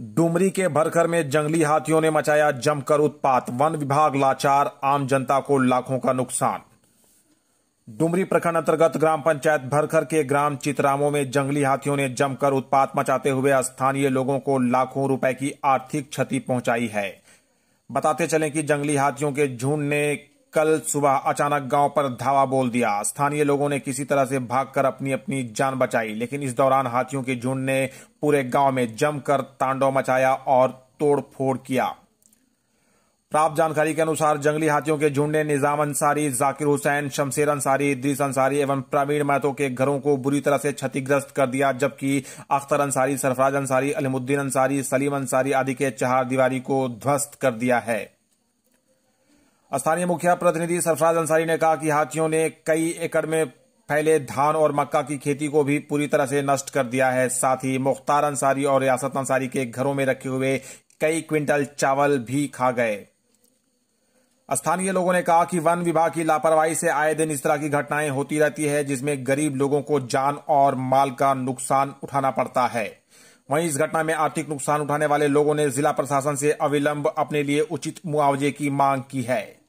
डुमरी के भरखर में जंगली हाथियों ने मचाया जमकर उत्पात वन विभाग लाचार आम जनता को लाखों का नुकसान डुमरी प्रखंड अंतर्गत ग्राम पंचायत भरखर के ग्राम चित्रामो में जंगली हाथियों ने जमकर उत्पात मचाते हुए स्थानीय लोगों को लाखों रुपए की आर्थिक क्षति पहुंचाई है बताते चलें कि जंगली हाथियों के झुंड ने कल सुबह अचानक गांव पर धावा बोल दिया स्थानीय लोगों ने किसी तरह से भागकर अपनी अपनी जान बचाई लेकिन इस दौरान हाथियों के झुंड ने पूरे गांव में जमकर तांडव मचाया और तोड़फोड़ किया प्राप्त जानकारी के अनुसार जंगली हाथियों के झुंड ने निजाम अंसारी जाकिर हुसैन शमशेर अंसारी इद्रीस अंसारी एवं प्रवीण महतो के घरों को बुरी तरह से क्षतिग्रस्त कर दिया जबकि अख्तर अंसारी सरफराज अंसारी अलीमुद्दीन अंसारी सलीम अंसारी आदि के चहार दीवारी को ध्वस्त कर दिया है स्थानीय मुखिया प्रतिनिधि सरफराज अंसारी ने कहा कि हाथियों ने कई एकड़ में फैले धान और मक्का की खेती को भी पूरी तरह से नष्ट कर दिया है साथ ही मुख्तार अंसारी और रियासत अंसारी के घरों में रखे हुए कई क्विंटल चावल भी खा गए स्थानीय लोगों ने कहा कि वन विभाग की लापरवाही से आए दिन इस तरह की घटनाएं होती रहती है जिसमें गरीब लोगों को जान और माल का नुकसान उठाना पड़ता है वहीं इस घटना में आर्थिक नुकसान उठाने वाले लोगों ने जिला प्रशासन से अविलंब अपने लिए उचित मुआवजे की मांग की है